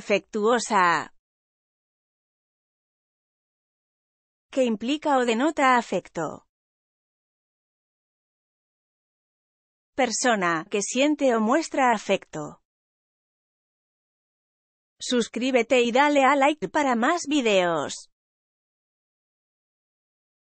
Afectuosa. Que implica o denota afecto. Persona que siente o muestra afecto. Suscríbete y dale a like para más videos.